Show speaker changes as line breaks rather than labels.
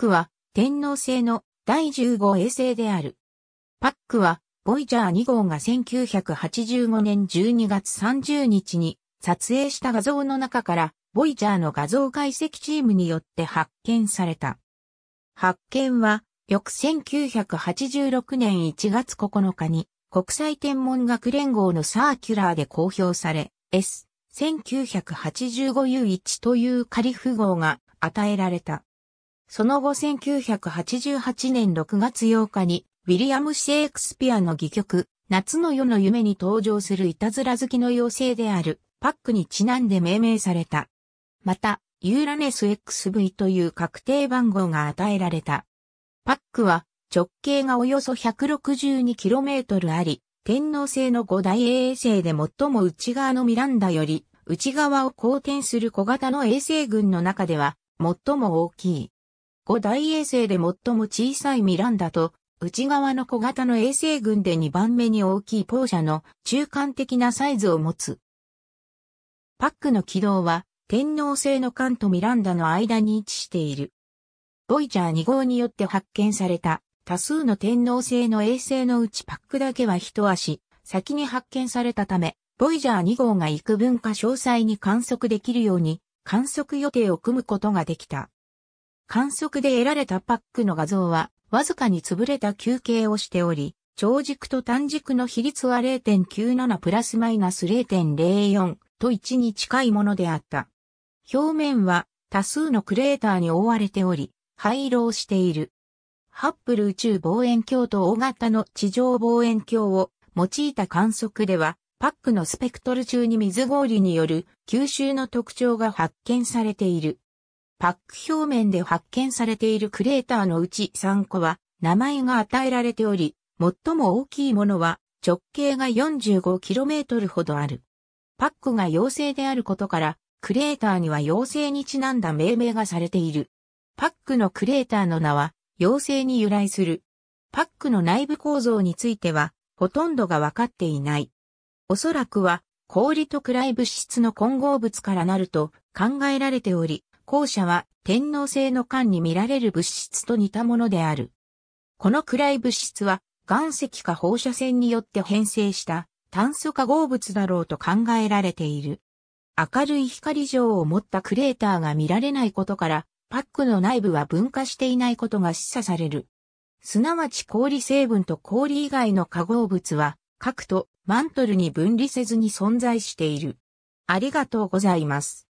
ックは天皇制の第15衛星である。パックはボイジャー2号が1985年12月30日に撮影した画像の中からボイジャーの画像解析チームによって発見された。発見は翌1986年1月9日に国際天文学連合のサーキュラーで公表され、S1985U1 という仮フ号が与えられた。その後1988年6月8日に、ウィリアム・シェイクスピアの戯曲、夏の夜の夢に登場するいたずら好きの妖精である、パックにちなんで命名された。また、ユーラネス XV という確定番号が与えられた。パックは、直径がおよそ 162km あり、天皇星の五大衛星で最も内側のミランダより、内側を公転する小型の衛星群の中では、最も大きい。5大衛星で最も小さいミランダと、内側の小型の衛星群で2番目に大きいポーシャの中間的なサイズを持つ。パックの軌道は、天皇星の艦とミランダの間に位置している。ボイジャー2号によって発見された多数の天皇星の衛星のうちパックだけは一足先に発見されたため、ボイジャー2号が幾分か詳細に観測できるように観測予定を組むことができた。観測で得られたパックの画像は、わずかに潰れた球形をしており、長軸と短軸の比率は0.97プラスマイナス0.04と1に近いものであった。表面は多数のクレーターに覆われており、灰色をしている。ハッブル宇宙望遠鏡と大型の地上望遠鏡を用いた観測では、パックのスペクトル中に水氷による吸収の特徴が発見されている。パック表面で発見されているクレーターのうち3個は名前が与えられており、最も大きいものは直径が 45km ほどある。パックが妖精であることから、クレーターには妖精にちなんだ命名がされている。パックのクレーターの名は妖精に由来する。パックの内部構造についてはほとんどがわかっていない。おそらくは氷と暗い物質の混合物からなると考えられており、後者は天皇制の間に見られる物質と似たものである。この暗い物質は岩石か放射線によって変成した炭素化合物だろうと考えられている。明るい光状を持ったクレーターが見られないことから、パックの内部は分化していないことが示唆される。すなわち氷成分と氷以外の化合物は、核とマントルに分離せずに存在している。ありがとうございます。